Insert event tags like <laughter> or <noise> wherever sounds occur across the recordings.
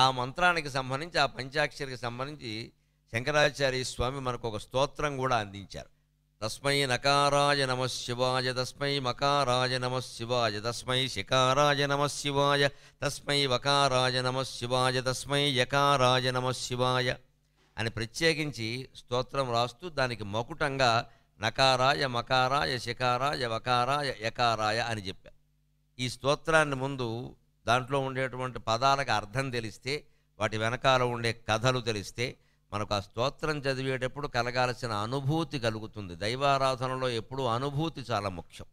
ఆ మంత్రానికి సంబంధించి ఆ పంచాక్షరికి సంబంధించి శంకరాచార్య స్వామి మనకు ఒక స్తోత్రం కూడా అందించారు తస్మై నకారాయ నమ శివాయ తస్మై మకారాయ నమ శివాయ తస్మై శికారాయ నమ శివాయ తస్మై వకారాయ నమ శివాయ తస్మై యకారాయ నమ శివాయ అని ప్రత్యేకించి స్తోత్రం రాస్తూ దానికి మకుటంగా నకారాయ మకారాయ శికారాయ వకారాయ యకారాయ అని చెప్పారు ఈ స్తోత్రాన్ని ముందు దాంట్లో ఉండేటువంటి పదాలకు అర్థం తెలిస్తే వాటి వెనకాల ఉండే కథలు తెలిస్తే మనకు ఆ స్తోత్రం చదివేటప్పుడు కలగాల్సిన అనుభూతి కలుగుతుంది దైవారాధనలో ఎప్పుడూ అనుభూతి చాలా ముఖ్యం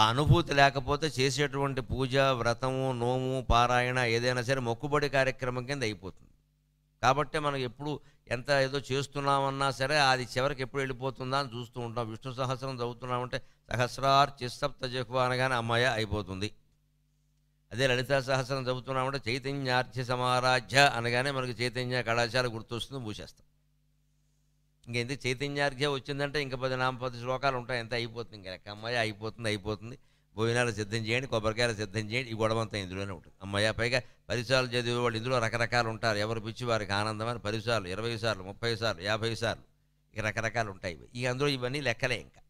ఆ అనుభూతి లేకపోతే చేసేటువంటి పూజ వ్రతము నోము పారాయణ ఏదైనా సరే మొక్కుబడి కార్యక్రమం కింద అయిపోతుంది కాబట్టి మనం ఎప్పుడు ఎంత ఏదో చేస్తున్నామన్నా సరే అది చివరికి ఎప్పుడు వెళ్ళిపోతుందా అని చూస్తూ ఉంటాం విష్ణు సహస్రం చదువుతున్నామంటే సహస్రార్ సప్త జహ్వానగానే అనగానే అమ్మాయ అయిపోతుంది అదే లలిత సహస్రం చదువుతున్నామంటే చైతన్యార్థ సమారాధ్య అనగానే మనకు చైతన్య కళాశాల గుర్తొస్తుంది పూసేస్తాం ఇంకెందుకు చైతన్యార్థ్య వచ్చిందంటే ఇంకా పది నామ పది శ్లోకాలు ఉంటాయి ఎంత అయిపోతుంది ఇంకా అమ్మాయి అయిపోతుంది అయిపోతుంది భోజనాలు సిద్ధం చేయండి కొబ్బరికాయలు సిద్ధం చేయండి ఈ గొడవంతా ఇందులోనే ఉంటుంది అమ్మాయి పైగా పరిసరాలు చదివే వాళ్ళు ఇందులో రకరకాలు ఉంటారు ఎవరు పిచ్చి వారికి ఆనందమని పరిసరాలు ఇరవై సార్లు ముప్పై సార్లు యాభై సార్లు ఇక రకరకాలు ఉంటాయి ఇక అందులో ఇవన్నీ లెక్కలే ఇంకా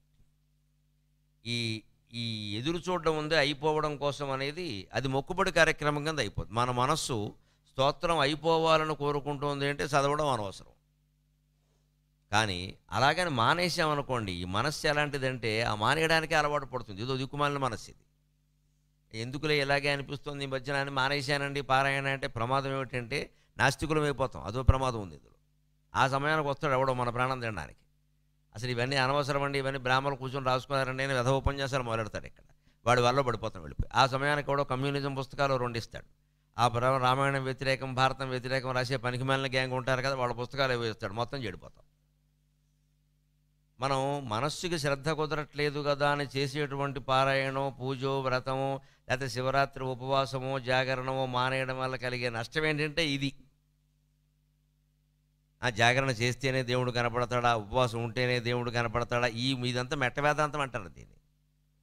ఈ ఈ ఎదురు చూడడం ఉంది అయిపోవడం కోసం అనేది అది మొక్కుబడి కార్యక్రమం కింద అయిపోతుంది మన మనస్సు స్తోత్రం అయిపోవాలని కోరుకుంటుంది అంటే చదవడం అనవసరం కానీ అలాగని మానేసామనుకోండి ఈ మనస్సు ఎలాంటిదంటే ఆ మానేయడానికే అలవాటు పడుతుంది ఏదో దిక్కుమాలిన మనస్సు ఇది ఎందుకులే ఇలాగే అనిపిస్తుంది ఈ మధ్యన అని మానేశానండి పారాయణ అంటే ప్రమాదం ఏమిటంటే నాస్తికులం అయిపోతాం అదో ప్రమాదం ఉంది ఇందులో ఆ సమయానికి వస్తాడు ఎవడో మన ప్రాణం తినడానికి అసలు ఇవన్నీ అనవసరం అండి ఇవన్నీ బ్రాహ్మణులు కూర్చొని రాసుకున్నారండి నేను వ్యధ ఉపన్యాసాలు మొదలెడతాడు ఇక్కడ వాడి వల్ల పడిపోతాం వెళ్ళిపోయి ఆ సమయానికి కూడా కమ్యూనిజం పుస్తకాలు రెండిస్తాడు ఆ రామాయణం వ్యతిరేకం భారతం వ్యతిరేకం రాసే పనికిమాలిన గ్యాంగ్ ఉంటారు కదా వాళ్ళ పుస్తకాలు ఏవో ఇస్తాడు మొత్తం చెడిపోతాం మనం మనస్సుకి శ్రద్ధ కుదరట్లేదు కదా అని చేసేటువంటి పారాయణం పూజో వ్రతము లేకపోతే శివరాత్రి ఉపవాసము జాగరణము మానేయడం వల్ల కలిగే నష్టం ఏంటంటే ఇది ఆ జాగరణ చేస్తేనే దేవుడు కనపడతాడా ఉపవాసం ఉంటేనే దేవుడు కనపడతాడా ఈ మీదంతా మెట్టవేదాంతం అంటారు దీన్ని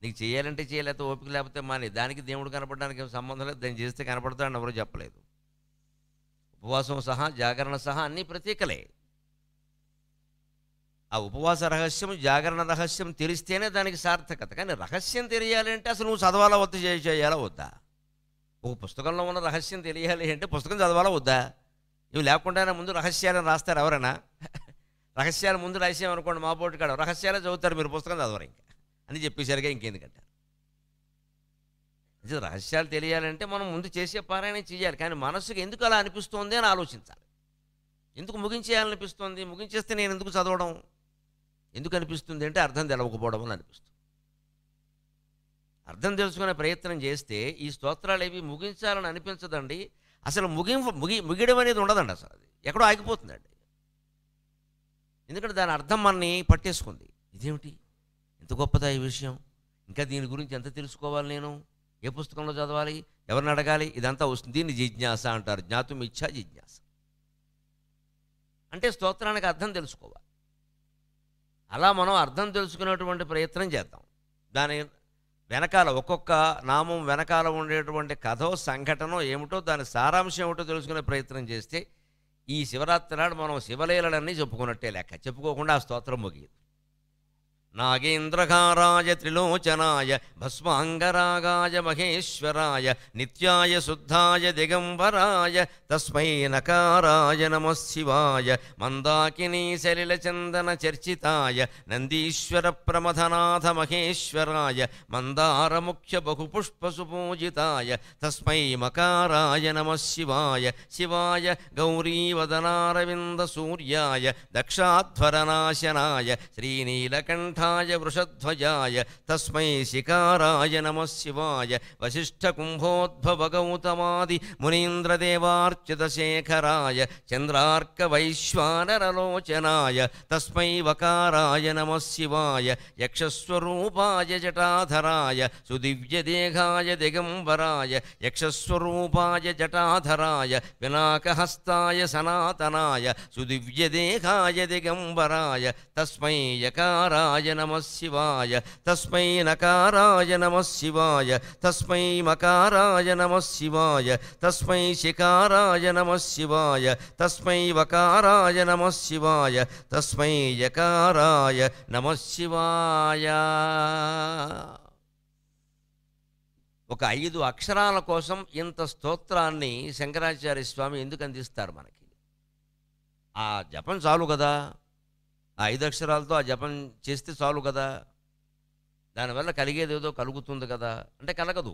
నీకు చేయాలంటే చేయలేకపోతే ఓపిక లేకపోతే మాని దానికి దేవుడు కనపడడానికి ఏం సంబంధం లేదు దాన్ని చేస్తే కనపడతాడని ఎవరు చెప్పలేదు ఉపవాసం సహా జాగరణ సహా అన్నీ ప్రతీకలే ఆ ఉపవాస రహస్యం జాగరణ రహస్యం తెలిస్తేనే దానికి సార్థకత కానీ రహస్యం తెలియాలంటే అసలు నువ్వు చదవాలా వద్దు చేయాలా వద్దా ఒక పుస్తకంలో ఉన్న రహస్యం తెలియాలి అంటే పుస్తకం చదవాలా వద్దా నువ్వు లేకుండా ముందు రహస్యాలను రాస్తారు ఎవరైనా రహస్యాలు ముందు రాసాం అనుకోండి మా పోటీ కాడ రహస్యాలే చదువుతారు మీరు పుస్తకం చదవరు ఇంకా అని చెప్పేసరిగా ఇంకెందుకంటారు ఇది రహస్యాలు తెలియాలంటే మనం ముందు చేసే పారాయణ చేయాలి కానీ మనసుకు ఎందుకు అలా అనిపిస్తోంది అని ఆలోచించాలి ఎందుకు ముగించేయాలనిపిస్తుంది ముగించేస్తే నేను ఎందుకు చదవడం ఎందుకు అనిపిస్తుంది అంటే అర్థం తెలవకపోవడం అని అనిపిస్తుంది అర్థం తెలుసుకునే ప్రయత్నం చేస్తే ఈ స్తోత్రాలు ఏవి ముగించాలని అనిపించదండి అసలు ముగింపు ముగి ముగియడం అనేది ఉండదండి అసలు అది ఎక్కడో ఆగిపోతుందండి ఎందుకంటే దాని అర్థం మనని పట్టేసుకుంది ఇదేమిటి ఎంత గొప్పదా ఈ విషయం ఇంకా దీని గురించి ఎంత తెలుసుకోవాలి నేను ఏ పుస్తకంలో చదవాలి ఎవరిని అడగాలి ఇదంతా వస్తుంది దీన్ని జిజ్ఞాస అంటారు జ్ఞాతం ఇచ్చా జిజ్ఞాస అంటే స్తోత్రానికి అర్థం తెలుసుకోవాలి అలా మనం అర్థం తెలుసుకునేటువంటి ప్రయత్నం చేద్దాం దాని వెనకాల ఒక్కొక్క నామం వెనకాల ఉండేటువంటి కథో సంఘటనో ఏమిటో దాని సారాంశం ఏమిటో తెలుసుకునే ప్రయత్నం చేస్తే ఈ శివరాత్రి నాడు మనం శివలీలన్నీ చెప్పుకున్నట్టే లెక్క చెప్పుకోకుండా ఆ స్తోత్రం ముగియదు नागेन्द्रकाराय त्रिलोचनाय भस्माङ्गरागाय महेश्वराय नित्याय शुद्धाय दिगम्बराय तस्मै नकाराय नमः शिवाय मन्दाकिनीसलिलचन्दनचर्चिताय महेश्वराय मन्दारमुख्यबहुपुष्पसुपूजिताय तस्म मकाराय नम शिवाय शिवाय गौरीवदनारविन्दसूर्याय दक्षाध्वरनाशनाय श्रीनीलकण्ठा वृषध्वजाय वृषध्वजाय तस्म शिकाराय नम शिवाय शेखराय मुनीन्द्रदेवार्चितशेखराय वैश्वानरलोचनाय तस्म वकाराय नम शिवाय यक्षस्वरूपाय जटाधराय सुदिव्यदेहाय दिगंबराय यक्षस्वरूपाय जटाधराय पिनाकहस्ताय सनातनाय सुदिव्यदेहाय दिगंबराय तस्मै यकाराय శివాయ నమ శివాయ తస్మై నకారాయ నమ శివాయ తస్మై మకారాయ నమ శివాయ తస్మై శికారాయ నమ శివాయ తస్మై వకారాయ నమ శివాయ తస్మై యకారాయ నమ శివాయ ఒక ఐదు అక్షరాల కోసం ఇంత స్తోత్రాన్ని శంకరాచార్య స్వామి ఎందుకు అందిస్తారు మనకి ఆ జపం చాలు కదా ఆ ఐదు అక్షరాలతో ఆ జపం చేస్తే చాలు కదా దానివల్ల కలిగేది ఏదో కలుగుతుంది కదా అంటే కలగదు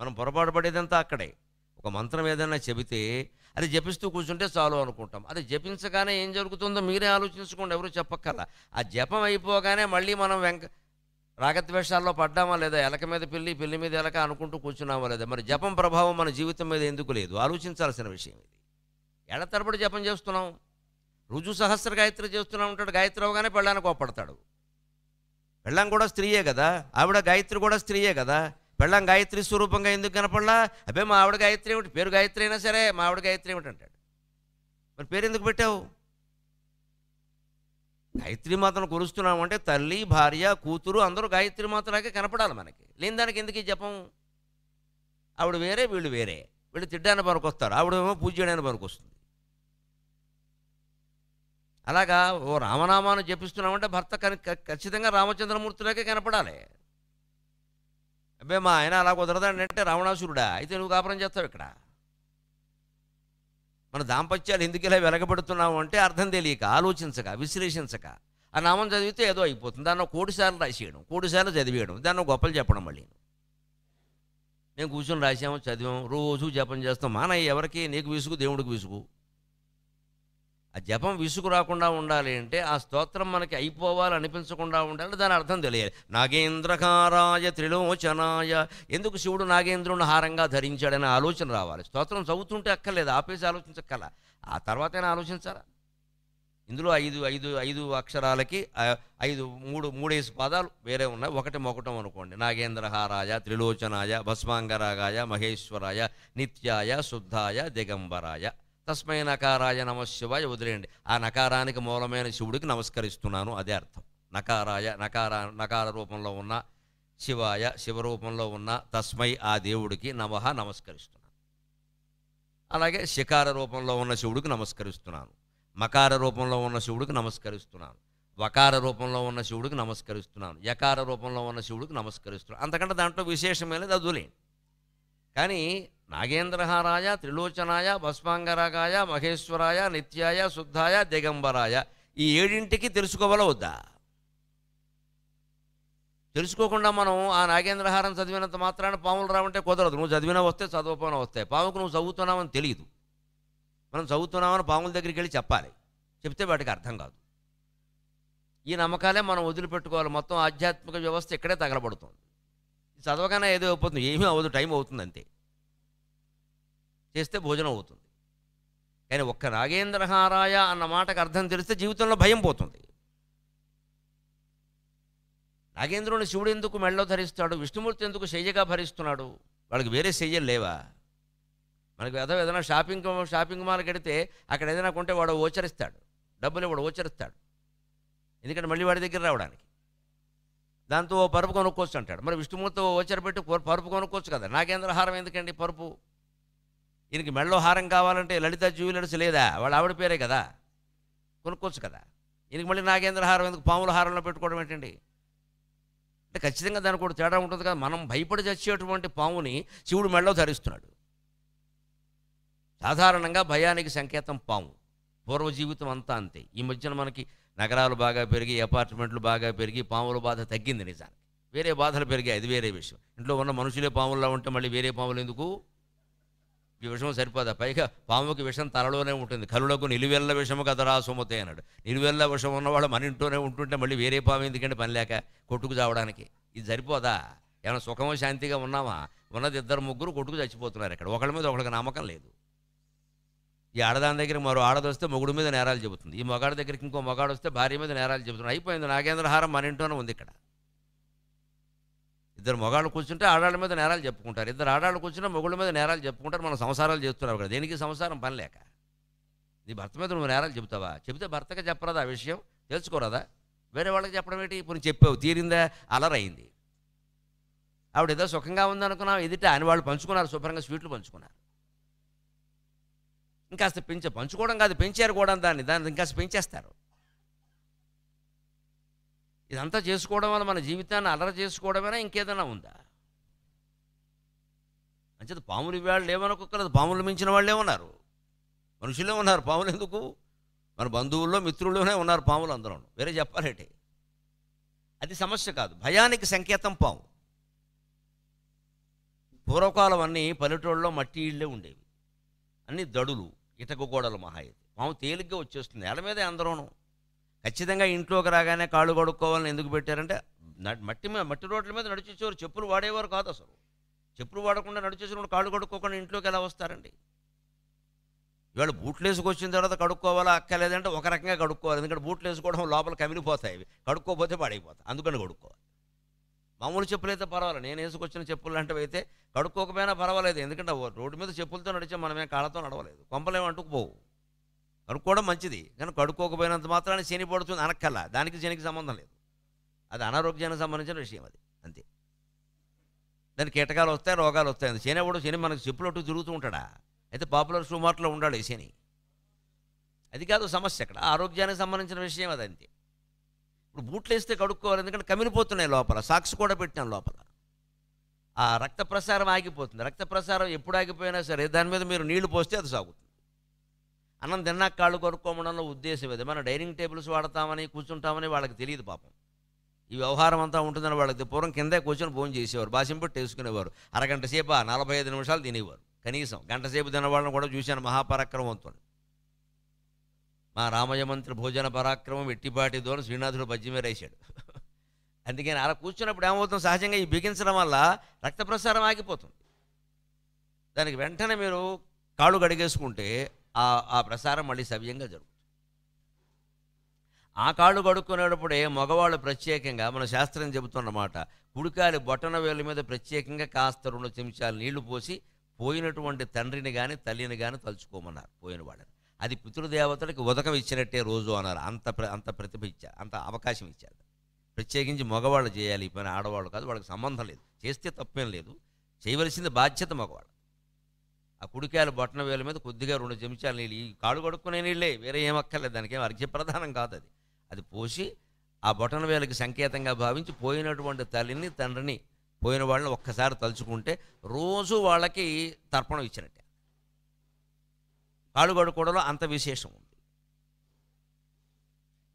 మనం పొరపాటు పడేదంతా అక్కడే ఒక మంత్రం ఏదైనా చెబితే అది జపిస్తూ కూర్చుంటే చాలు అనుకుంటాం అది జపించగానే ఏం జరుగుతుందో మీరే ఆలోచించుకోండి ఎవరు చెప్పక్కల ఆ జపం అయిపోగానే మళ్ళీ మనం వెంక రాగద్వేషాల్లో పడ్డామా లేదా ఎలక మీద పిల్లి పెళ్ళి మీద ఎలక అనుకుంటూ కూర్చున్నామా లేదా మరి జపం ప్రభావం మన జీవితం మీద ఎందుకు లేదు ఆలోచించాల్సిన విషయం ఇది ఎడతరబడి జపం చేస్తున్నాం రుజు సహస్ర గాయత్రి చేస్తూనే ఉంటాడు గాయత్రి అవగానే పెళ్ళాన్ని కోపడతాడు పెళ్ళం కూడా స్త్రీయే కదా ఆవిడ గాయత్రి కూడా స్త్రీయే కదా పెళ్ళం గాయత్రి స్వరూపంగా ఎందుకు కనపడలా అబ్బే మా ఆవిడ గాయత్రి ఏమిటి పేరు గాయత్రి అయినా సరే మా ఆవిడ గాయత్రి ఏమిటి అంటాడు మరి పేరు ఎందుకు పెట్టావు గాయత్రి మాతను కురుస్తున్నాం అంటే తల్లి భార్య కూతురు అందరూ గాయత్రి మాతలాగే కనపడాలి మనకి లేని దానికి ఎందుకు జపం ఆవిడ వేరే వీళ్ళు వేరే వీళ్ళు తిడ్డానికి పనికొస్తారు ఆవిడేమో పూజ చేయడానికి పనికొస్తుంది అలాగా ఓ రామనామాను జపిస్తున్నామంటే భర్త ఖచ్చితంగా రామచంద్రమూర్తిలోకే కనపడాలి అబ్బే మా ఆయన అలా కుదరదండి అంటే రావణాసురుడా అయితే నువ్వు కాపురం చేస్తావు ఇక్కడ మన దాంపత్యాలు ఎందుకు ఇలా వెలగబడుతున్నావు అంటే అర్థం తెలియక ఆలోచించక విశ్లేషించక ఆ నామం చదివితే ఏదో అయిపోతుంది దాన్ని కోటిసార్లు రాసేయడం కోటిసార్లు చదివేయడం దాన్ని గొప్పలు చెప్పడం మళ్ళీ నేను కూర్చొని రాసాము చదివాం రోజు జపం చేస్తాం మానయ్య ఎవరికి నీకు విసుగు దేవుడికి విసుగు ఆ జపం విసుగు రాకుండా ఉండాలి అంటే ఆ స్తోత్రం మనకి అయిపోవాలి అనిపించకుండా ఉండాలి దాని అర్థం తెలియాలి నాగేంద్రకారాయ త్రిలోచనాయ ఎందుకు శివుడు నాగేంద్రుని హారంగా ధరించాడనే ఆలోచన రావాలి స్తోత్రం చదువుతుంటే అక్కర్లేదు ఆపేసి ఆలోచించక్కల ఆ తర్వాతైనా ఆలోచించాలా ఇందులో ఐదు ఐదు ఐదు అక్షరాలకి ఐదు మూడు మూడేసి పదాలు వేరే ఉన్నాయి ఒకటి మొకటం అనుకోండి నాగేంద్రహారాయ త్రిలోచనాయ భస్మాంగరాగాయ మహేశ్వరాయ నిత్యాయ శుద్ధాయ దిగంబరాయ తస్మై నకారాయ నమ శివాయ వదిలేయండి ఆ నకారానికి మూలమైన శివుడికి నమస్కరిస్తున్నాను అదే అర్థం నకారాయ నకార నకార రూపంలో ఉన్న శివాయ శివరూపంలో ఉన్న తస్మై ఆ దేవుడికి నమ నమస్కరిస్తున్నాను అలాగే శికార రూపంలో ఉన్న శివుడికి నమస్కరిస్తున్నాను మకార రూపంలో ఉన్న శివుడికి నమస్కరిస్తున్నాను వకార రూపంలో ఉన్న శివుడికి నమస్కరిస్తున్నాను యకార రూపంలో ఉన్న శివుడికి నమస్కరిస్తున్నాను అంతకంటే దాంట్లో విశేషమైనది అదులేండి కానీ నాగేంద్రహారాయ త్రిలోచనాయ భస్మాంగరాగాయ మహేశ్వరాయ నిత్యాయ శుద్ధాయ దిగంబరాయ ఈ ఏడింటికి తెలుసుకోవాల వద్దా తెలుసుకోకుండా మనం ఆ నాగేంద్రహారం చదివినంత మాత్రాన పాములు రావంటే కుదరదు నువ్వు చదివినా వస్తే చదవకపోయినా వస్తాయి పాముకు నువ్వు చదువుతున్నావని తెలియదు మనం చదువుతున్నామని పాముల దగ్గరికి వెళ్ళి చెప్పాలి చెప్తే వాటికి అర్థం కాదు ఈ నమ్మకాలే మనం వదిలిపెట్టుకోవాలి మొత్తం ఆధ్యాత్మిక వ్యవస్థ ఇక్కడే తగలబడుతుంది చదవగానే ఏదో అయిపోతుంది ఏమీ అవ్వదు టైం అవుతుంది అంతే చేస్తే భోజనం అవుతుంది కానీ ఒక్క నాగేంద్రహారాయ అన్న మాటకు అర్థం తెలిస్తే జీవితంలో భయం పోతుంది నాగేంద్రుని శివుడు ఎందుకు మెళ్ళో ధరిస్తాడు విష్ణుమూర్తి ఎందుకు శయ్యగా భరిస్తున్నాడు వాళ్ళకి వేరే శయ్యలు లేవా మనకి ఏదో ఏదైనా షాపింగ్ షాపింగ్ మాల్కి వెడితే అక్కడ ఏదైనా కొంటే వాడు ఓచరిస్తాడు డబ్బులు వాడు ఓచరిస్తాడు ఎందుకంటే మళ్ళీ వాడి దగ్గర రావడానికి దాంతో ఓ పరుపు కొనుక్కోవచ్చు అంటాడు మరి విష్ణుమూర్తి వచ్చర పెట్టి పరుపు కొనుక్కోవచ్చు కదా నాకేంద్ర హారం ఎందుకండి పరుపు ఈయనకి మెళ్ళో హారం కావాలంటే లలిత జూవిలర్స్ లేదా వాళ్ళ ఆవిడ పేరే కదా కొనుక్కోవచ్చు కదా ఈయనకి మళ్ళీ నాగేంద్ర హారం ఎందుకు పాముల హారంలో పెట్టుకోవడం ఏంటండి అంటే ఖచ్చితంగా దానికి కూడా తేడా ఉంటుంది కదా మనం భయపడి చచ్చేటువంటి పాముని శివుడు మెళ్ళో ధరిస్తున్నాడు సాధారణంగా భయానికి సంకేతం పాము పూర్వ జీవితం అంతా అంతే ఈ మధ్యన మనకి నగరాలు బాగా పెరిగి అపార్ట్మెంట్లు బాగా పెరిగి పాముల బాధ తగ్గింది నిజానికి వేరే బాధలు పెరిగాయి అది వేరే విషయం ఇంట్లో ఉన్న మనుషులే పాముల్లో ఉంటే మళ్ళీ వేరే పాములు ఎందుకు ఈ విషయం సరిపోదా పైగా పాముకి విషం తలలోనే ఉంటుంది కలులకు నిలువెల్ల విషము కదా రాసుమతే అన్నాడు నిలువెల్ల విషం ఉన్నవాడు మన ఇంట్లోనే ఉంటుంటే మళ్ళీ వేరే పాము ఎందుకంటే పని లేక కొట్టుకు చావడానికి ఇది సరిపోదా ఏమైనా సుఖమో శాంతిగా ఉన్నామా ఉన్నది ఇద్దరు ముగ్గురు కొట్టుకు చచ్చిపోతున్నారు ఇక్కడ ఒకళ్ళ మీద ఒకళ్ళకి నమ్మకం లేదు ఈ ఆడదాని దగ్గర మరో ఆడది వస్తే మొగుడు మీద నేరాలు చెబుతుంది ఈ మొగాడి దగ్గరికి ఇంకో మొగాడు వస్తే భార్య మీద నేరాలు చెబుతుంది అయిపోయింది నాగేంద్రహారం మన ఇంట్లోనే ఉంది ఇక్కడ ఇద్దరు మగాళ్ళు కూర్చుంటే ఆడాళ్ళ మీద నేరాలు చెప్పుకుంటారు ఇద్దరు ఆడాళ్ళు కూర్చుంటే మొగుళ్ళ మీద నేరాలు చెప్పుకుంటారు మనం సంసారాలు చేస్తున్నాం కదా దేనికి సంసారం పని లేక నీ భర్త మీద నువ్వు నేరాలు చెబుతావా చెబితే భర్తగా చెప్పరాదా ఆ విషయం తెలుసుకోరాదా వేరే వాళ్ళకి చెప్పడం ఏంటి ఇప్పుడు చెప్పావు తీరిందా అలరైంది ఆవిడ ఏదో సుఖంగా ఉందనుకున్నావు ఎదుట అని వాళ్ళు పంచుకున్నారు శుభ్రంగా స్వీట్లు పంచుకున్నారు ఇంకాస్త పెంచ పంచుకోవడం కాదు పెంచారు కూడా దాన్ని దాన్ని ఇంకాస్త పెంచేస్తారు ఇదంతా చేసుకోవడం వల్ల మన జీవితాన్ని అలర చేసుకోవడమైనా ఇంకేదైనా ఉందా మంచిది పాములు వాళ్ళు ఏమనుకోలేదు పాములు మించిన వాళ్ళే ఉన్నారు మనుషులే ఉన్నారు పాములు ఎందుకు మన బంధువుల్లో మిత్రుల్లోనే ఉన్నారు పాములు అందరూ వేరే చెప్పాలేటి అది సమస్య కాదు భయానికి సంకేతం పాము పూర్వకాలం అన్నీ పల్లెటూళ్ళలో మట్టి ఇళ్ళే ఉండేవి అన్నీ దడులు ఇతక గోడలు మహా ఇది పాము తేలిగ్గా వచ్చేస్తుంది ఎడ మీదే అందరూను ఖచ్చితంగా ఇంట్లోకి రాగానే కాళ్ళు కడుక్కోవాలని ఎందుకు పెట్టారంటే మట్టి మీద మట్టి రోడ్ల మీద నడిచేసేవారు చెప్పులు వాడేవారు కాదు అసలు చెప్పులు వాడకుండా నడిచేసిన కాళ్ళు కడుక్కోకుండా ఇంట్లోకి ఎలా వస్తారండి ఇవాళ బూట్లు వేసుకొచ్చిన తర్వాత కడుక్కోవాలా అక్కలేదంటే ఒక రకంగా కడుక్కోవాలి ఎందుకంటే బూట్లు వేసుకోవడం లోపల కమిలిపోతాయి కడుక్కోపోతే పాడైపోతాయి అందుకని కడుక్కోవాలి మామూలు చెప్పులైతే పర్వాలేదు నేను వేసుకొచ్చిన చెప్పులు లాంటివి అయితే కడుక్కోకపోయినా పర్వాలేదు ఎందుకంటే రోడ్డు మీద చెప్పులతో నడిచే మనమే కాళ్ళతో నడవలేదు కొంపలేము అంటుకుపోవు కడుక్కోవడం మంచిది కానీ కడుక్కోకపోయినంత మాత్రాన్ని శని పడుతుంది అనక్కల్లా దానికి శనికి సంబంధం లేదు అది అనారోగ్యానికి సంబంధించిన విషయం అది అంతే దాని కీటకాలు వస్తాయి రోగాలు వస్తాయి శని ఎవడు శని మనకు చెప్పులు అటు తిరుగుతూ ఉంటాడా అయితే పాపులర్ షూ మార్ట్లో ఉండాడు ఈ శని అది కాదు సమస్య అక్కడ ఆరోగ్యానికి సంబంధించిన విషయం అది అంతే ఇప్పుడు బూట్లు వేస్తే కడుక్కోవాలి ఎందుకంటే కమిలిపోతున్నాయి లోపల సాక్స్ కూడా పెట్టాను లోపల ఆ రక్త ప్రసారం ఆగిపోతుంది రక్త ప్రసారం ఎప్పుడు ఆగిపోయినా సరే దాని మీద మీరు నీళ్లు పోస్తే అది సాగుతుంది అన్నం తిన్నాక కాళ్ళు కొనుక్కోమడంలో ఉద్దేశం ఇది మనం డైనింగ్ టేబుల్స్ వాడతామని కూర్చుంటామని వాళ్ళకి తెలియదు పాపం ఈ వ్యవహారం అంతా ఉంటుందని వాళ్ళకి పూర్వం కిందే కూర్చొని భోజనం చేసేవారు బాసింపెట్టి వేసుకునేవారు అరగంట సేపు నలభై ఐదు నిమిషాలు తినేవారు కనీసం గంట సేపు తినవాళ్ళని కూడా చూశాను మహాపరాక్రమంతో మా మంత్రి భోజన పరాక్రమం ఎట్టిపాటిదో శ్రీనాథుడు పద్యం వేరేసాడు <laughs> అందుకని అలా కూర్చున్నప్పుడు ఏమవుతుంది సహజంగా ఈ బిగించడం వల్ల రక్త ప్రసారం ఆగిపోతుంది దానికి వెంటనే మీరు కాళ్ళు గడిగేసుకుంటే ఆ ఆ ప్రసారం మళ్ళీ సవ్యంగా జరుగుతుంది ఆ కాళ్ళు కడుక్కునేటప్పుడే మగవాళ్ళు ప్రత్యేకంగా మన శాస్త్రం చెబుతున్నమాట కుడికాలి బొట్టన వేలు మీద ప్రత్యేకంగా కాస్త రెండు చెంచాలు నీళ్లు పోసి పోయినటువంటి తండ్రిని కానీ తల్లిని కానీ తలుచుకోమన్నారు పోయిన వాళ్ళని అది పితృదేవతలకు ఉదకం ఇచ్చినట్టే రోజు అన్నారు అంత అంత ప్రతిభ ఇచ్చారు అంత అవకాశం ఇచ్చారు ప్రత్యేకించి మగవాళ్ళు చేయాలి ఈ పని ఆడవాళ్ళు కాదు వాళ్ళకి సంబంధం లేదు చేస్తే తప్పేం లేదు చేయవలసింది బాధ్యత మగవాళ్ళు ఆ కుడికాయల బొట్టన వేల మీద కొద్దిగా రెండు చెంచాలు నీళ్ళు ఈ కాడు కొడుక్కునే నీళ్ళే వేరే ఏం అక్కర్లేదు దానికి ఏం అర్ఘ్యప్రధానం కాదు అది అది పోసి ఆ బొటన వేలకి సంకేతంగా భావించి పోయినటువంటి తల్లిని తండ్రిని పోయిన వాళ్ళని ఒక్కసారి తలుచుకుంటే రోజు వాళ్ళకి తర్పణం ఇచ్చినట్టే కాడుగడుకోవడంలో అంత విశేషం ఉంది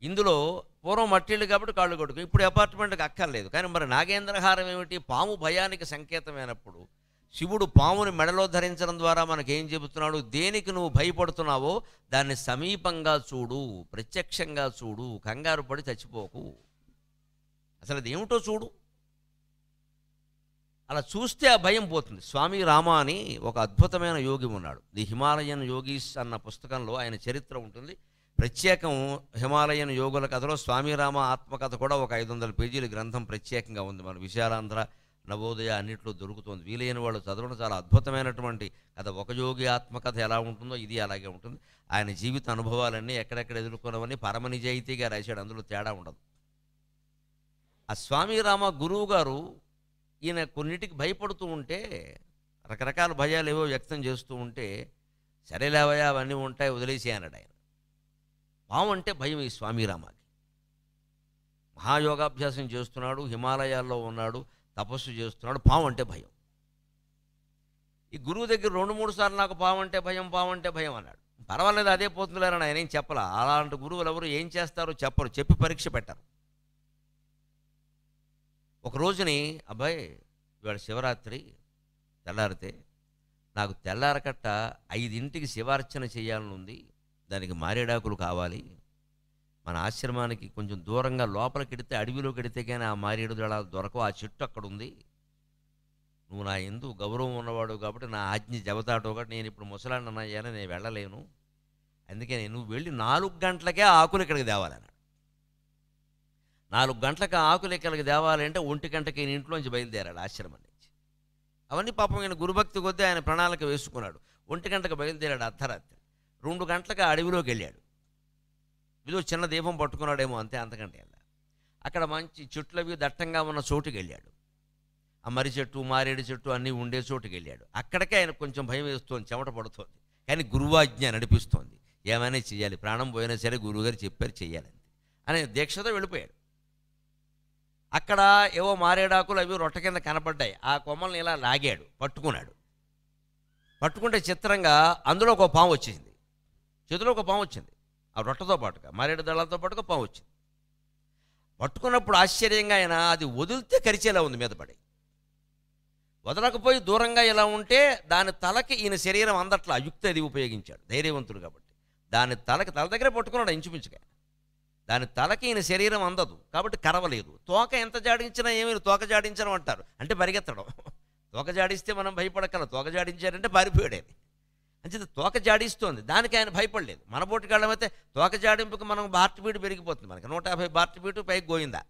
ఇందులో పూర్వం మట్టిళ్ళు కాబట్టి కాళ్ళు కొడుకు ఇప్పుడు అపార్ట్మెంట్కి అక్కర్లేదు కానీ మరి నాగేంద్రహారం ఏమిటి పాము భయానికి సంకేతమైనప్పుడు శివుడు పాముని మెడలో ధరించడం ద్వారా మనకేం చెబుతున్నాడు దేనికి నువ్వు భయపడుతున్నావో దాన్ని సమీపంగా చూడు ప్రత్యక్షంగా చూడు కంగారు పడి చచ్చిపోకు అసలు అది ఏమిటో చూడు అలా చూస్తే ఆ భయం పోతుంది స్వామి రామ అని ఒక అద్భుతమైన యోగి ఉన్నాడు ది హిమాలయన్ యోగీస్ అన్న పుస్తకంలో ఆయన చరిత్ర ఉంటుంది ప్రత్యేకం హిమాలయన్ యోగుల కథలో స్వామి రామ ఆత్మకథ కూడా ఒక ఐదు వందల పేజీల గ్రంథం ప్రత్యేకంగా ఉంది మన విశాలాంధ్ర నవోదయ అన్నింటిలో దొరుకుతుంది వీలైన వాళ్ళు చదవడం చాలా అద్భుతమైనటువంటి కథ ఒక యోగి ఆత్మకథ ఎలా ఉంటుందో ఇది అలాగే ఉంటుంది ఆయన జీవిత అనుభవాలన్నీ ఎక్కడెక్కడ ఎదుర్కొనవని పరమ నిజాయితీగా రాశాడు అందులో తేడా ఉండదు ఆ స్వామి రామ గురువు గారు ఈయన కొన్నిటికి భయపడుతూ ఉంటే రకరకాల భయాలు ఏవో వ్యక్తం చేస్తూ ఉంటే సరేలేవయా అవన్నీ ఉంటాయి వదిలేసి అన్నాడు ఆయన పాము అంటే భయం ఈ స్వామిరామాకి మహాయోగాభ్యాసం చేస్తున్నాడు హిమాలయాల్లో ఉన్నాడు తపస్సు చేస్తున్నాడు పాము అంటే భయం ఈ గురువు దగ్గర రెండు మూడు సార్లు నాకు పాము అంటే భయం పాము అంటే భయం అన్నాడు పర్వాలేదు అదే పోతుందిలేరని ఆయన ఏం చెప్పాల అలాంటి గురువులు ఎవరు ఏం చేస్తారో చెప్పరు చెప్పి పరీక్ష పెట్టరు ఒక రోజుని అబ్బాయి ఇవాళ శివరాత్రి తెల్లారితే నాకు తెల్లారకట్ట ఐదింటికి శివార్చన చేయాలని ఉంది దానికి మారేడాకులు కావాలి మన ఆశ్రమానికి కొంచెం దూరంగా లోపలికి ఎడితే అడవిలో కడితే కానీ ఆ మారేడు దళాలు దొరకవు ఆ చెట్టు అక్కడ ఉంది నువ్వు నా ఎందు గౌరవం ఉన్నవాడు కాబట్టి నా ఆజ్ఞ జబతాటో ఒకటి నేను ఇప్పుడు ముసలాండనయ్యాను నేను వెళ్ళలేను అందుకని నువ్వు వెళ్ళి నాలుగు గంటలకే ఆకులు ఇక్కడికి తేవాలన్నాడు నాలుగు గంటలకు ఆకులెక్కలకి దేవాలంటే ఒంటి గంటకి ఈయన ఇంట్లోంచి బయలుదేరాడు ఆశ్రమం నుంచి అవన్నీ పాపం ఈయన గురుభక్తి కొద్దీ ఆయన ప్రణాళిక వేసుకున్నాడు ఒంటి గంటకు బయలుదేరాడు అర్ధరాత్రి రెండు గంటలకు అడవిలోకి వెళ్ళాడు ఇదో చిన్న దీపం పట్టుకున్నాడేమో అంతే అంతకంటే వెళ్ళా అక్కడ మంచి చెట్లవి దట్టంగా ఉన్న చోటుకి వెళ్ళాడు ఆ మర్రి చెట్టు మారేడు చెట్టు అన్నీ ఉండే చోటుకి వెళ్ళాడు అక్కడికే ఆయన కొంచెం భయం వేస్తోంది చెమట పడుతోంది కానీ గురువాజ్ఞ నడిపిస్తోంది ఏమైనా చేయాలి ప్రాణం పోయినా సరే గురువుగారు చెప్పారు చేయాలని అనే దీక్షతో వెళ్ళిపోయాడు అక్కడ ఏవో మారేడాకులు అవి రొట్ట కింద కనపడ్డాయి ఆ కొమ్మల్ని ఇలా లాగాడు పట్టుకున్నాడు పట్టుకుంటే చిత్రంగా అందులో ఒక పాము వచ్చింది చేతిలో ఒక పాము వచ్చింది ఆ రొట్టతో పాటుగా మారేడు దళాలతో పాటుగా పాము వచ్చింది పట్టుకున్నప్పుడు ఆశ్చర్యంగా ఆయన అది వదిలితే కరిచేలా ఉంది మీద పడి వదలకపోయి దూరంగా ఇలా ఉంటే దాని తలకి ఈయన శరీరం అందట్లో అయుక్త అది ఉపయోగించాడు ధైర్యవంతుడు కాబట్టి దాని తలకి తల దగ్గరే పట్టుకున్నాడు ఇంచుమించుగా దాని తలకి ఈయన శరీరం అందదు కాబట్టి కరవలేదు తోక ఎంత జాడించినా ఏమీ తోక జాడించడం అంటారు అంటే పరిగెత్తడం తోక జాడిస్తే మనం భయపడకల తోక జాడించారంటే పారిపోయాడేది అంచేత తోక జాడిస్తోంది దానికి ఆయన భయపడలేదు మన బోటు అయితే తోక జాడింపుకి మనం బార్ట్ బీటు పెరిగిపోతుంది మనకి నూట యాభై బార్ట్ బీటు పైకి గోయిందా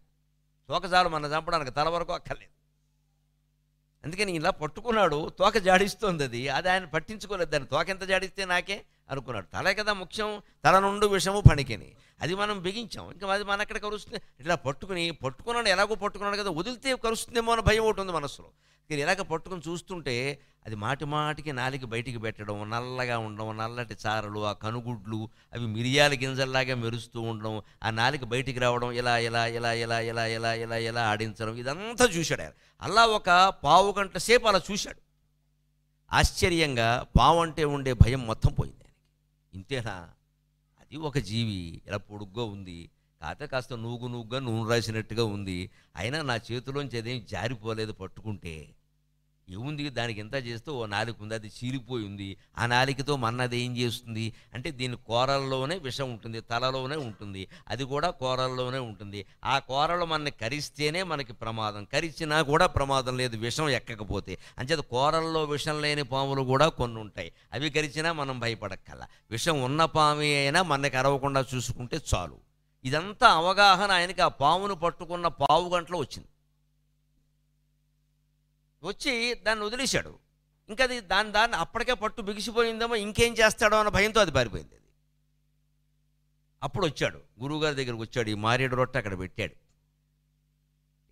తోక జాడు మన చంపడానికి తల వరకు అక్కర్లేదు అందుకని ఇలా పట్టుకున్నాడు తోక జాడిస్తోంది అది అది ఆయన పట్టించుకోలేదు దాన్ని తోక ఎంత జాడిస్తే నాకే అనుకున్నాడు తలే కదా ముఖ్యం తల నుండి విషము పనికిని అది మనం బిగించాం ఇంకా అది మన ఎక్కడ కరుస్తుంది ఇలా పట్టుకుని పట్టుకున్నాడు ఎలాగో పట్టుకున్నాడు కదా వదిలితే కరుస్తుందేమో అని భయం ఒకటి ఉంది మనసులో మీరు ఇలాగ పట్టుకుని చూస్తుంటే అది మాటి మాటికి నాలికి బయటికి పెట్టడం నల్లగా ఉండడం నల్లటి చారలు ఆ కనుగుడ్లు అవి మిరియాల గింజల్లాగా మెరుస్తూ ఉండడం ఆ నాలికి బయటికి రావడం ఇలా ఇలా ఇలా ఇలా ఇలా ఇలా ఇలా ఇలా ఆడించడం ఇదంతా చూశాడు అలా ఒక పావు గంట సేపు అలా చూశాడు ఆశ్చర్యంగా పావు అంటే ఉండే భయం మొత్తం పోయింది ఇంతేనా అది ఒక జీవి ఇలా పొడుగ్గా ఉంది కాత కాస్త నూగు నూగుగా నూనె రాసినట్టుగా ఉంది అయినా నా చేతిలోంచి అదేం జారిపోలేదు పట్టుకుంటే ఏముంది దానికి ఎంత చేస్తే ఓ నాలిక ఉంది అది చీలిపోయి ఉంది ఆ నాలికతో మన్నది ఏం చేస్తుంది అంటే దీని కూరల్లోనే విషం ఉంటుంది తలలోనే ఉంటుంది అది కూడా కూరల్లోనే ఉంటుంది ఆ కూరలు మనని కరిస్తేనే మనకి ప్రమాదం కరిచినా కూడా ప్రమాదం లేదు విషం ఎక్కకపోతే అంచేత కూరల్లో విషం లేని పాములు కూడా కొన్ని ఉంటాయి అవి కరిచినా మనం భయపడక్కల విషం ఉన్న పాము అయినా మనకి కరవకుండా చూసుకుంటే చాలు ఇదంతా అవగాహన ఆయనకి ఆ పామును పట్టుకున్న పావు గంటలో వచ్చింది వచ్చి దాన్ని వదిలేశాడు ఇంకా అది దాని దాన్ని అప్పటికే పట్టు బిగిసిపోయిందేమో ఇంకేం చేస్తాడో అన్న భయంతో అది పారిపోయింది అది అప్పుడు వచ్చాడు గురువుగారి దగ్గరికి వచ్చాడు ఈ మారేడు రొట్టె అక్కడ పెట్టాడు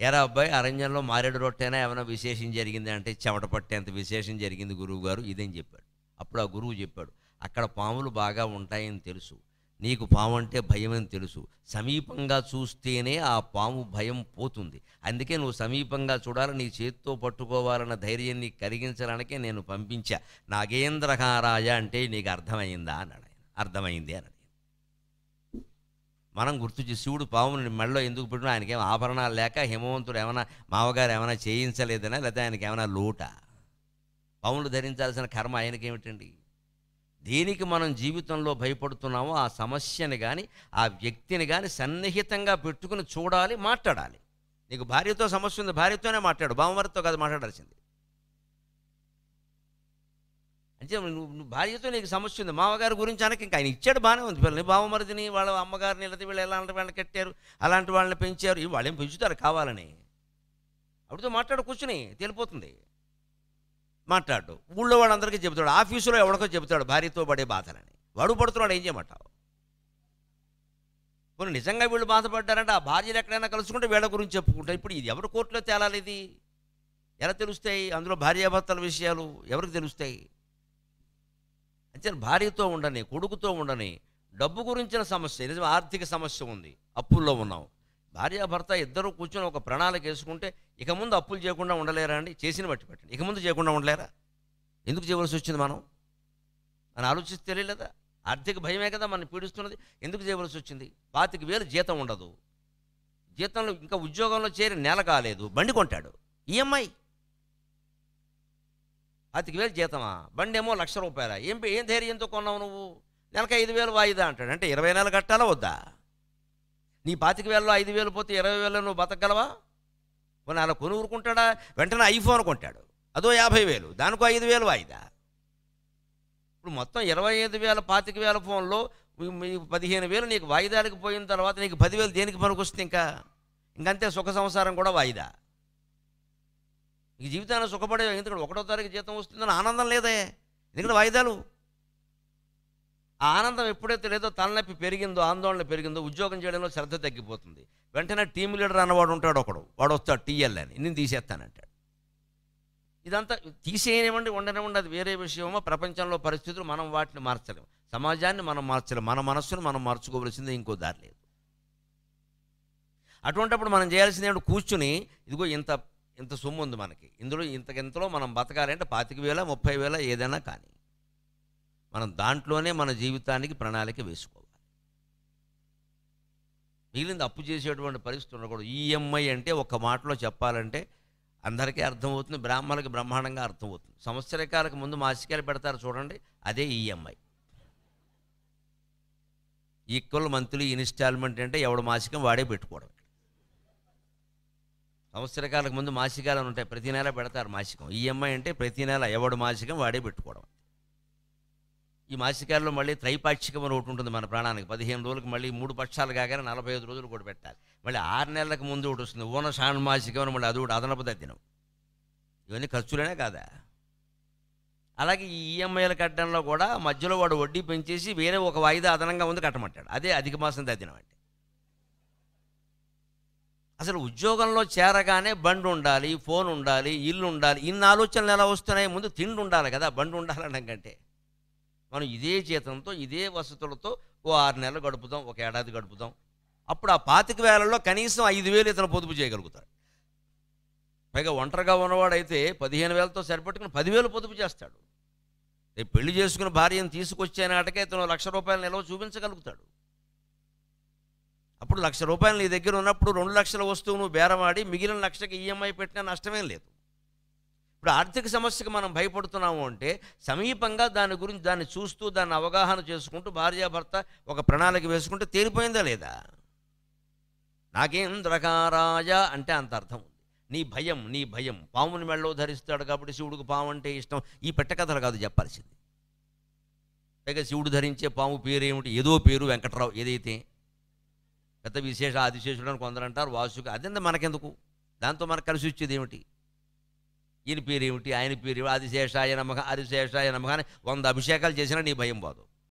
ఎరా అబ్బాయి అరణ్యంలో మారేడు రొట్టెనా ఏమైనా విశేషం జరిగింది అంటే చెమట పట్టేంత విశేషం జరిగింది గురువుగారు ఇదని చెప్పాడు అప్పుడు ఆ గురువు చెప్పాడు అక్కడ పాములు బాగా ఉంటాయని తెలుసు నీకు పాము అంటే భయం అని తెలుసు సమీపంగా చూస్తేనే ఆ పాము భయం పోతుంది అందుకే నువ్వు సమీపంగా చూడాలి నీ చేతితో పట్టుకోవాలన్న ధైర్యాన్ని నీకు కలిగించడానికే నేను పంపించా నాగేంద్రహారాయ అంటే నీకు అర్థమైందా అన్నాడు ఆయన అర్థమైంది అన్నాడు మనం గుర్తు శివుడు పాముని మెడలో ఎందుకు పెట్టినా ఆయనకేం ఆభరణాలు లేక హేమవంతుడు ఏమైనా మామగారు ఏమైనా చేయించలేదనా లేకపోతే ఆయనకి ఏమైనా లోట పాములు ధరించాల్సిన కర్మ ఆయనకేమిటండి దేనికి మనం జీవితంలో భయపడుతున్నామో ఆ సమస్యని కానీ ఆ వ్యక్తిని కానీ సన్నిహితంగా పెట్టుకుని చూడాలి మాట్లాడాలి నీకు భార్యతో సమస్య ఉంది భార్యతోనే మాట్లాడు భావమరితో కాదు మాట్లాడాల్సింది అంటే నువ్వు భార్యతో నీకు సమస్య ఉంది మామగారి గురించి అనక ఇంకా ఆయన ఇచ్చాడు బాగానే ఉంది పిల్లల్ని బావమరిదిని వాళ్ళ అమ్మగారిని ఇలా వీళ్ళు ఎలాంటి వాళ్ళని కట్టారు అలాంటి వాళ్ళని పెంచారు వాళ్ళేం పెంచుతారు కావాలని అప్పుడుతో మాట్లాడు కూర్చుని తెలిపోతుంది మాట్లాడు ఊళ్ళో వాళ్ళందరికీ చెబుతాడు ఆఫీసులో ఎవరికో చెబుతాడు భార్యతో పడే బాధలని వాడు పడుతున్నాడు ఏం చేయమంటావు కొన్ని నిజంగా వీళ్ళు బాధపడ్డారంటే ఆ భార్యలు ఎక్కడైనా కలుసుకుంటే వీళ్ళ గురించి చెప్పుకుంటారు ఇప్పుడు ఇది ఎవరు కోర్టులో తేలాలి ఇది ఎలా తెలుస్తాయి అందులో భార్యాభర్తల విషయాలు ఎవరికి తెలుస్తాయి అంతే భార్యతో ఉండని కొడుకుతో ఉండని డబ్బు గురించిన సమస్య నిజం ఆర్థిక సమస్య ఉంది అప్పుల్లో ఉన్నాం భార్యాభర్త ఇద్దరు కూర్చొని ఒక ప్రణాళిక వేసుకుంటే ఇక ముందు అప్పులు చేయకుండా ఉండలేరా అండి చేసిన బట్టి పెట్టండి ఇక ముందు చేయకుండా ఉండలేరా ఎందుకు చేయవలసి వచ్చింది మనం మనం ఆలోచిస్తే తెలియలేదా ఆర్థిక భయమే కదా మనం పీడిస్తున్నది ఎందుకు చేయవలసి వచ్చింది పాతిక వేలు జీతం ఉండదు జీతంలో ఇంకా ఉద్యోగంలో చేరి నెల కాలేదు బండి కొంటాడు ఈఎంఐ పాతిక వేలు జీతమా బండి ఏమో లక్ష రూపాయల ఏం ఏం ధైర్యంతో కొన్నావు నువ్వు నెలకు ఐదు వేలు వాయిదా అంటాడు అంటే ఇరవై నెలలు కట్టాలా వద్దా నీ పాతిక వేలలో ఐదు వేలు పోతే ఇరవై వేలు నువ్వు బతకగలవా మరి అలా కొని ఊరుకుంటాడా వెంటనే ఐఫోన్ కొంటాడు అదో యాభై వేలు దానికో ఐదు వేలు వాయిదా ఇప్పుడు మొత్తం ఇరవై ఐదు వేల పాతిక వేల ఫోన్లో పదిహేను వేలు నీకు వాయిదాలకు పోయిన తర్వాత నీకు పదివేలు దేనికి పనికొస్తుంది ఇంకా ఇంకంతే సుఖ సంసారం కూడా వాయిదా ఈ జీవితాన్ని సుఖపడే ఎందుకంటే ఒకటో తారీఖు జీతం వస్తుందని ఆనందం లేదే ఎందుకంటే వాయిదాలు ఆ ఆనందం ఎప్పుడైతే లేదో తలనొప్పి పెరిగిందో ఆందోళన పెరిగిందో ఉద్యోగం చేయడంలో శ్రద్ధ తగ్గిపోతుంది వెంటనే టీం లీడర్ అన్నవాడు ఉంటాడు ఒకడు వాడు వస్తాడు టీఎల్ అని నేను తీసేస్తానంటాడు ఇదంతా తీసేయనివ్వండి ఉండనివ్వండి అది వేరే విషయమో ప్రపంచంలో పరిస్థితులు మనం వాటిని మార్చలేము సమాజాన్ని మనం మార్చలేము మన మనస్సును మనం మార్చుకోవలసింది ఇంకో దారి లేదు అటువంటిప్పుడు మనం చేయాల్సింది ఏంటంటే కూర్చుని ఇదిగో ఇంత ఇంత సొమ్ము ఉంది మనకి ఇందులో ఇంతకింతలో మనం బతకాలంటే పాతిక వేల ముప్పై వేల ఏదైనా కానీ మనం దాంట్లోనే మన జీవితానికి ప్రణాళిక వేసుకోవాలి మిగిలింది అప్పు చేసేటువంటి పరిస్థితి ఉండకూడదు ఈఎంఐ అంటే ఒక మాటలో చెప్పాలంటే అందరికీ అర్థమవుతుంది బ్రాహ్మణులకి బ్రహ్మాండంగా అర్థమవుతుంది సంవత్సరకాలకు ముందు మాసికాలు పెడతారు చూడండి అదే ఈఎంఐ ఈక్వల్ మంత్లీ ఇన్స్టాల్మెంట్ అంటే ఎవడు మాసికం వాడే పెట్టుకోవడం సంవత్సరకాలకు ముందు మాసికాలను ఉంటాయి ప్రతి నెల పెడతారు మాసికం ఈఎంఐ అంటే ప్రతి నెల ఎవడు మాసికం వాడే పెట్టుకోవడం ఈ మాసికాల్లో మళ్ళీ త్రైపాక్షికం అని ఒకటి ఉంటుంది మన ప్రాణానికి పదిహేను రోజులకు మళ్ళీ మూడు పక్షాలు కాగానే నలభై ఐదు రోజులు కూడా పెట్టాలి మళ్ళీ ఆరు నెలలకు ముందు ఒకటి వస్తుంది ఓన మాసికం అని మళ్ళీ అది కూడా అదనపు దినం ఇవన్నీ ఖర్చులేనే కాదా అలాగే ఈ ఈఎంఐలు కట్టడంలో కూడా మధ్యలో వాడు వడ్డీ పెంచేసి వేరే ఒక వాయిదా అదనంగా ఉంది కట్టమంటాడు అదే అధిక మాసం తగ్గినం అంటే అసలు ఉద్యోగంలో చేరగానే బండి ఉండాలి ఫోన్ ఉండాలి ఇల్లు ఉండాలి ఇన్ని ఆలోచనలు ఎలా వస్తున్నాయి ముందు తిండి ఉండాలి కదా బండి అనకంటే మనం ఇదే జీతంతో ఇదే వసతులతో ఓ ఆరు నెలలు గడుపుదాం ఒక ఏడాది గడుపుదాం అప్పుడు ఆ పాతిక వేలలో కనీసం ఐదు వేలు ఇతను పొదుపు చేయగలుగుతాడు పైగా ఒంటరిగా ఉన్నవాడైతే పదిహేను వేలతో సరిపెట్టుకుని పదివేలు పొదుపు చేస్తాడు రేపు పెళ్లి చేసుకుని భార్యను తీసుకొచ్చే నాటకే ఇతను లక్ష రూపాయలు నిల్వ చూపించగలుగుతాడు అప్పుడు లక్ష రూపాయలు నీ దగ్గర ఉన్నప్పుడు రెండు లక్షల వస్తువును బేరమాడి మిగిలిన లక్షకి ఈఎంఐ పెట్టినా నష్టమేం లేదు ఇప్పుడు ఆర్థిక సమస్యకు మనం భయపడుతున్నాము అంటే సమీపంగా దాని గురించి దాన్ని చూస్తూ దాన్ని అవగాహన చేసుకుంటూ భార్యాభర్త ఒక ప్రణాళిక వేసుకుంటే తేలిపోయిందా లేదా నాగేంద్రకారాయ అంటే అంత అర్థం ఉంది నీ భయం నీ భయం పాముని మెళ్ళో ధరిస్తాడు కాబట్టి శివుడికి పాము అంటే ఇష్టం ఈ పెట్టకథలు కాదు చెప్పాల్సింది పైగా శివుడు ధరించే పాము పేరు ఏమిటి ఏదో పేరు వెంకట్రావు ఏదైతే పెద్ద విశేష ఆదిశేషుడు అని కొందరు అంటారు వాసుకి అదే మనకెందుకు దాంతో మనకు కలిసి వచ్చేది ఏమిటి ఈయన పేరేమిటి ఆయన పేరు ఆదిశేషాయ నమక ఆదిశేషాయ నమక అని వంద అభిషేకాలు చేసినా నీ భయం పోదు